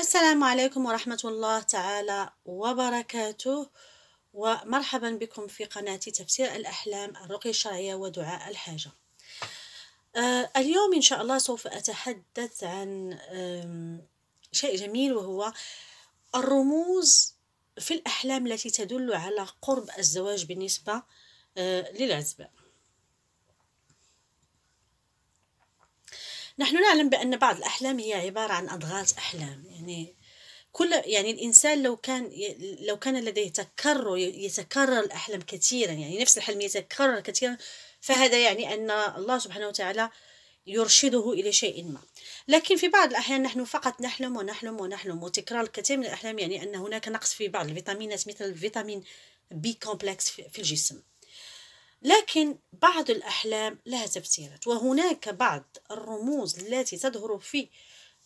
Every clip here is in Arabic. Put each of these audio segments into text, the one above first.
السلام عليكم ورحمة الله تعالى وبركاته ومرحبا بكم في قناتي تفسير الأحلام الرقية الشرعية ودعاء الحاجة آه، اليوم إن شاء الله سوف أتحدث عن شيء جميل وهو الرموز في الأحلام التي تدل على قرب الزواج بالنسبة آه، للعزبان نحن نعلم بأن بعض الأحلام هي عبارة عن أضغاث أحلام يعني كل يعني الإنسان لو كان لو كان لديه تكرر يتكرر الأحلام كثيرا يعني نفس الحلم يتكرر كثيرا فهذا يعني أن الله سبحانه وتعالى يرشده إلى شيء ما لكن في بعض الأحيان نحن فقط نحلم ونحلم ونحلم وتكرار الكثير من الأحلام يعني أن هناك نقص في بعض الفيتامينات مثل الفيتامين بي كومبلكس في الجسم لكن بعض الأحلام لها تفسيرات وهناك بعض الرموز التي تظهر في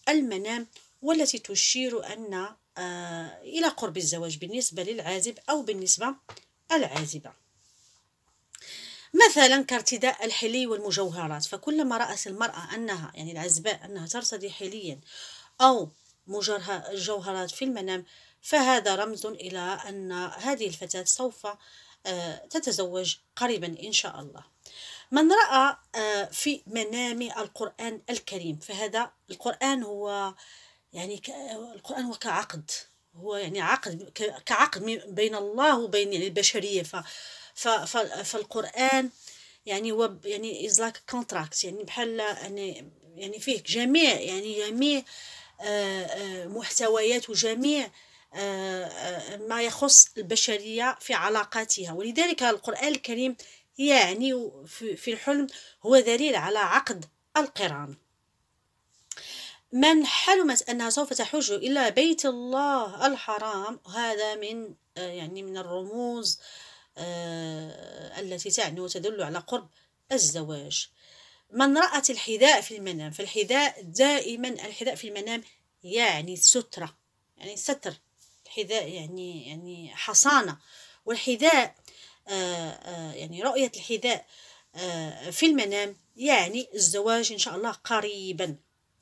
المنام والتي تشير أن آه، إلى قرب الزواج بالنسبة للعازب أو بالنسبة العازبة مثلا كارتداء الحلي والمجوهرات فكلما رأت المرأة أنها يعني العزباء أنها ترتدي حليا أو مجوهرات في المنام فهذا رمز إلى أن هذه الفتاة سوف آه، تتزوج قريبا إن شاء الله من رأى آه، في منام القرآن الكريم فهذا القرآن هو يعني القرآن هو كعقد هو يعني عقد كعقد بين الله وبين يعني البشرية ف فالقرآن يعني هو يعني از like كونتراكت يعني بحال يعني يعني فيه جميع يعني جميع آه، محتويات وجميع آه، آه، ما يخص البشرية في علاقاتها ولذلك القرآن الكريم يعني في الحلم هو دليل على عقد القران من حلمت أنها سوف تحج إلى بيت الله الحرام هذا من آه، يعني من الرموز التي تعني وتدل على قرب الزواج من رأت الحذاء في المنام فالحذاء دائما الحذاء في المنام يعني ستره يعني ستر حذاء يعني يعني حصانة والحذاء آه، آه، يعني رؤية الحذاء آه، في المنام يعني الزواج إن شاء الله قريبا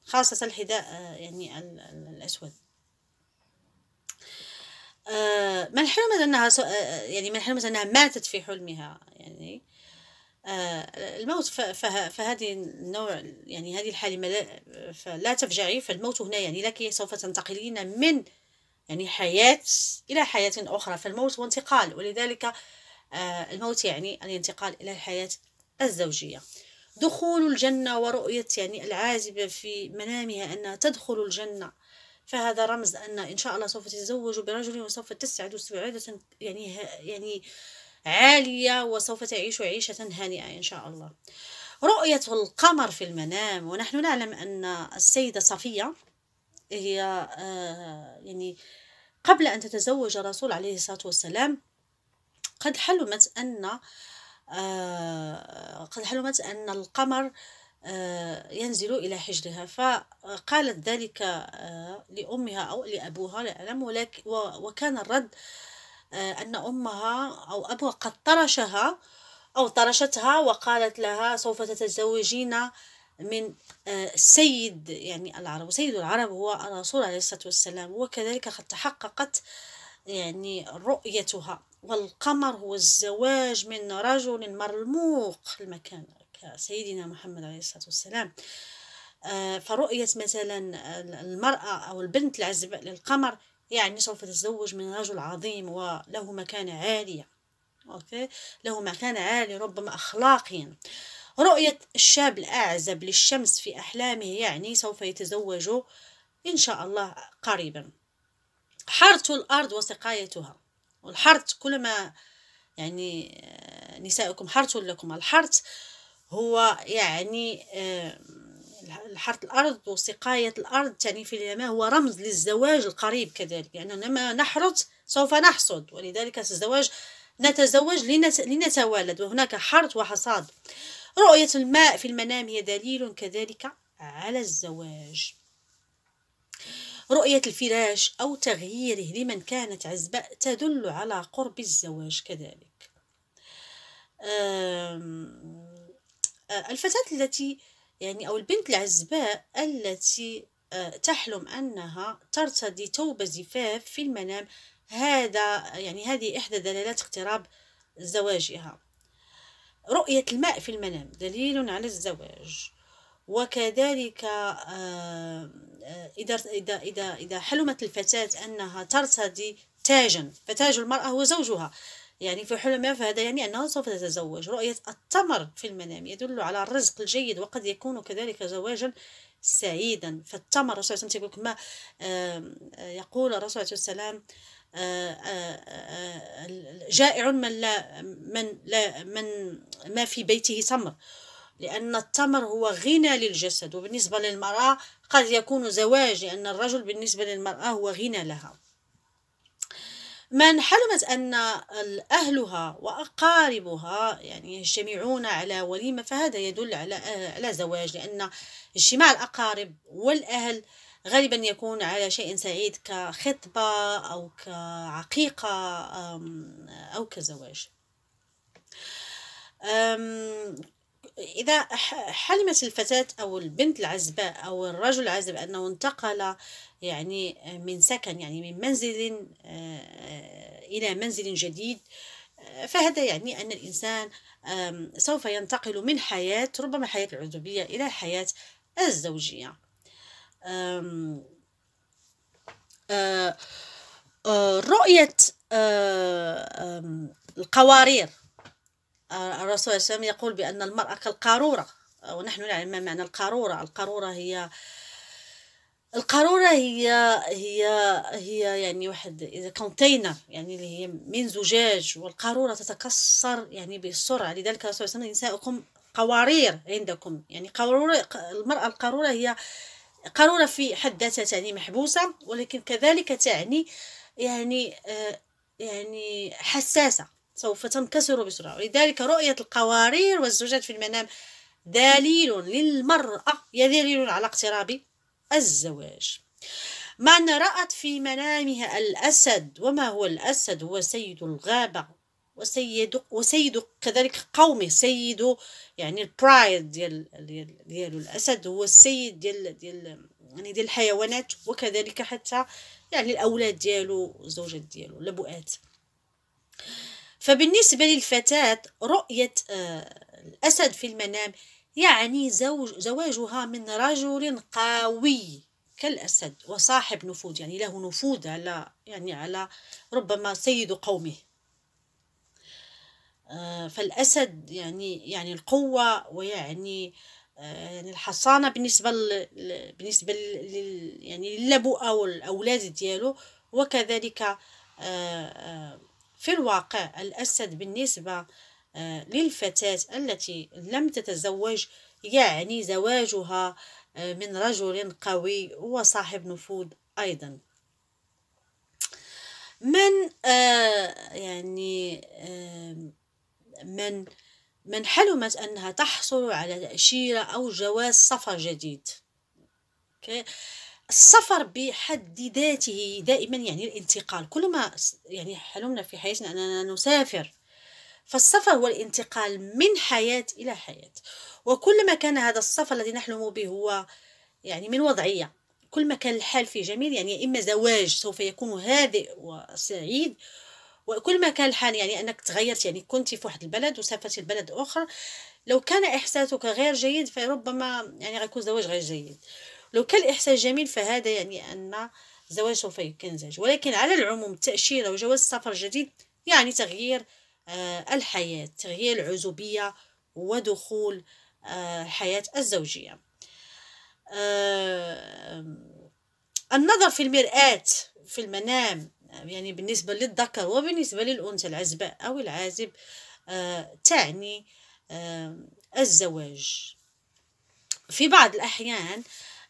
خاصة الحذاء يعني الأسود من حلمت أنها يعني من حلمت أنها ماتت في حلمها يعني الموت فهذه النوع يعني هذه الحالة فلا تفجعي فالموت هنا يعني لك سوف تنتقلين من يعني حياة إلى حياة أخرى فالموت هو انتقال ولذلك آه، الموت يعني الانتقال إلى الحياة الزوجية دخول الجنة ورؤية يعني العازبة في منامها أنها تدخل الجنة فهذا رمز أن إن شاء الله سوف تتزوج برجل وسوف تسعد سعادة يعني يعني عالية وسوف تعيش عيشة هانئة إن شاء الله رؤية القمر في المنام ونحن نعلم أن السيدة صفية هي آه، يعني قبل أن تتزوج الرسول عليه الصلاة والسلام قد حلمت أن آه، قد حلمت أن القمر آه، ينزل إلى حجرها فقالت ذلك لأمها أو لأبوها لا أعلم وكان الرد أن أمها أو أبوها قد طرشها أو طرشتها وقالت لها سوف تتزوجين من آه، سيد يعني العرب وسيد العرب هو الرسول عليه الصلاة والسلام وكذلك قد تحققت يعني رؤيتها والقمر هو الزواج من رجل مرموق المكان كسيدنا محمد عليه الصلاة والسلام آه، فرؤية مثلا المرأة أو البنت العزباء للقمر يعني سوف تتزوج من رجل عظيم وله مكانة عالية أوكي له مكانة عالية ربما أخلاقيا رؤية الشاب الأعزب للشمس في أحلامه يعني سوف يتزوج إن شاء الله قريبا حرث الأرض وسقايتها والحرث كلما يعني آه، نسائكم حرث لكم الحرث هو يعني آه، الحرت الأرض وسقاية الأرض يعني في اليمن هو رمز للزواج القريب كذلك يعني لما نحرث سوف نحصد ولذلك الزواج نتزوج لنتوالد وهناك حرث وحصاد رؤية الماء في المنام هي دليل كذلك على الزواج رؤية الفراش أو تغييره لمن كانت عزباء تدل على قرب الزواج كذلك آه، الفتاة التي يعني أو البنت العزباء التي آه، تحلم أنها ترتدي توبة زفاف في المنام هذا يعني هذه إحدى دلالات اقتراب زواجها رؤية الماء في المنام دليل على الزواج وكذلك آه، آه، إذا إذا إذا حلمت الفتاة أنها ترتدي تاجا فتاج المرأة هو زوجها يعني في حلمها فهذا يعني أنها سوف تتزوج رؤية التمر في المنام يدل على الرزق الجيد وقد يكون كذلك زواجا سعيدا فالتمر الرسول صلى آه، الله عليه وسلم يقول الرسول عليه السلام جائع من لا من لا من ما في بيته تمر لأن التمر هو غنى للجسد وبالنسبة للمرأة قد يكون زواج لأن الرجل بالنسبة للمرأة هو غنى لها من حلمت أن أهلها وأقاربها يعني يجتمعون على وليمة فهذا يدل على على زواج لأن اجتماع الأقارب والأهل غالبا يكون على شيء سعيد كخطبة أو كعقيقة أو كزواج إذا حلمت الفتاة أو البنت العزباء أو الرجل العزب أنه انتقل يعني من سكن يعني من منزل آه، إلى منزل جديد آه، فهذا يعني أن الإنسان سوف ينتقل من حياة ربما حياة العزوبية إلى حياة الزوجية آه، رؤية القوارير آه، الرسول صلى الله عليه وسلم يقول بأن المرأة كالقارورة آه، ونحن نعلم ما معنى القارورة القارورة هي القارورة هي هي هي يعني واحد إذا كونتينر يعني اللي هي من زجاج والقارورة تتكسر يعني بسرعة لذلك الرسول صلى الله عليه وسلم نساؤكم قوارير عندكم يعني قارورة المرأة القارورة هي قارورة في حد ذاتها تعني محبوسة ولكن كذلك تعني يعني آه، يعني حساسة سوف تنكسر بسرعة ولذلك رؤية القوارير والزجاج في المنام دليل للمرأة يدليل على اقتراب الزواج من رأت في منامها الأسد وما هو الأسد هو سيد الغابة وسيد وسيد كذلك قومه سيد يعني البرايد ديال ديال ديالو الاسد هو السيد ديال ديال يعني ديال الحيوانات وكذلك حتى يعني الاولاد ديالو الزوجات ديالو لبؤات فبالنسبة للفتاة رؤية آه، الأسد في المنام يعني زوج زواجها من رجل قوي كالأسد وصاحب نفوذ يعني له نفوذ على يعني على ربما سيد قومه آه، فالأسد يعني يعني القوة ويعني آه، يعني الحصانة بالنسبة ل... بالنسبة لل... يعني للبؤة والأولاد ديالو وكذلك في الواقع الأسد بالنسبة آه، للفتاة التي لم تتزوج يعني زواجها آه، من رجل قوي وصاحب نفوذ أيضا من آه، يعني من من حلمت أنها تحصل على تأشيرة أو جواز سفر جديد السفر بحد ذاته دائما يعني الانتقال كل ما يعني حلمنا في حياتنا أننا نسافر فالسفر هو الانتقال من حياة إلى حياة وكلما كان هذا السفر الذي نحلم به هو يعني من وضعية كل ما كان الحال فيه جميل يعني إما زواج سوف يكون هادئ وسعيد وكل ما كان الحال يعني أنك تغيرت يعني كنت في واحد البلد وسافرت لبلد آخر لو كان إحساسك غير جيد فربما يعني غيكون زواج غير جيد لو كان الإحساس جميل فهذا يعني أن الزواج سوف يكنزج ولكن على العموم التأشيرة وجواز السفر الجديد يعني تغيير آه، الحياة تغيير العزوبية ودخول آه، حياة الزوجية آه، النظر في المرآة في المنام يعني بالنسبة للذكر وبالنسبة للأنثى العزباء أو العازب تعني الزواج في بعض الأحيان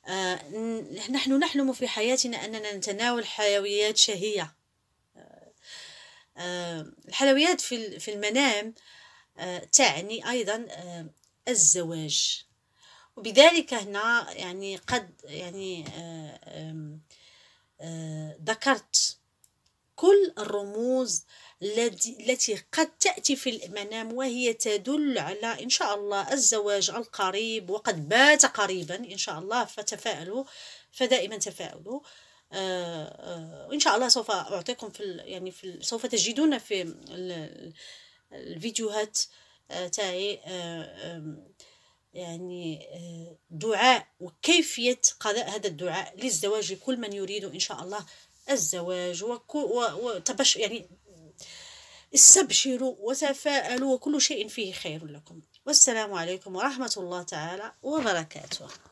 آه، نحن نحلم في حياتنا أننا نتناول حلويات شهية آه، آه، الحلويات في المنام تعني أيضا الزواج وبذلك هنا يعني قد يعني ذكرت كل الرموز التي قد تأتي في المنام وهي تدل على إن شاء الله الزواج القريب وقد بات قريبا إن شاء الله فتفائلوا فدائما تفائلوا آه، آه، وإن شاء الله سوف أعطيكم في يعني في سوف تجدون في الفيديوهات آه، تاعي يعني دعاء وكيفية قضاء هذا الدعاء للزواج لكل من يريد إن شاء الله الزواج وتبش يعني استبشروا وتفاءلوا وكل شيء فيه خير لكم والسلام عليكم ورحمة الله تعالى وبركاته